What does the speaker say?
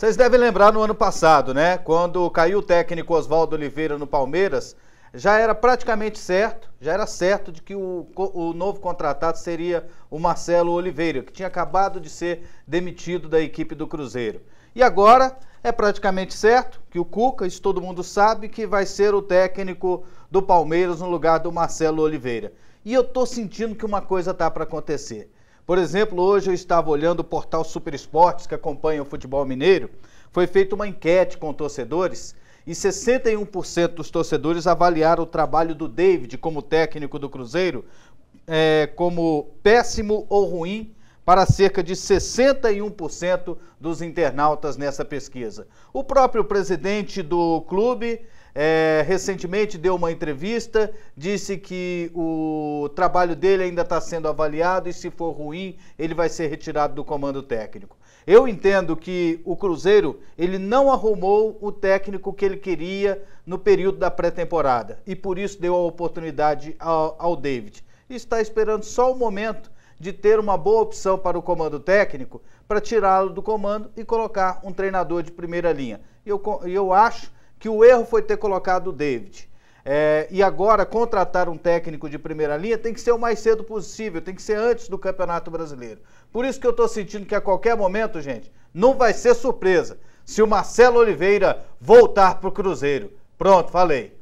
Vocês devem lembrar no ano passado, né? Quando caiu o técnico Oswaldo Oliveira no Palmeiras, já era praticamente certo, já era certo de que o, o novo contratado seria o Marcelo Oliveira, que tinha acabado de ser demitido da equipe do Cruzeiro. E agora é praticamente certo que o Cuca, isso todo mundo sabe, que vai ser o técnico do Palmeiras no lugar do Marcelo Oliveira. E eu tô sentindo que uma coisa tá para acontecer. Por exemplo, hoje eu estava olhando o portal Super Esportes, que acompanha o futebol mineiro. Foi feita uma enquete com torcedores e 61% dos torcedores avaliaram o trabalho do David como técnico do Cruzeiro é, como péssimo ou ruim para cerca de 61% dos internautas nessa pesquisa. O próprio presidente do clube é, recentemente deu uma entrevista, disse que o trabalho dele ainda está sendo avaliado e, se for ruim, ele vai ser retirado do comando técnico. Eu entendo que o Cruzeiro ele não arrumou o técnico que ele queria no período da pré-temporada e por isso deu a oportunidade ao, ao David. está esperando só o momento de ter uma boa opção para o comando técnico para tirá-lo do comando e colocar um treinador de primeira linha. Eu, eu acho que o erro foi ter colocado o David. É, e agora contratar um técnico de primeira linha tem que ser o mais cedo possível, tem que ser antes do Campeonato Brasileiro. Por isso que eu estou sentindo que a qualquer momento, gente, não vai ser surpresa se o Marcelo Oliveira voltar para o Cruzeiro. Pronto, falei.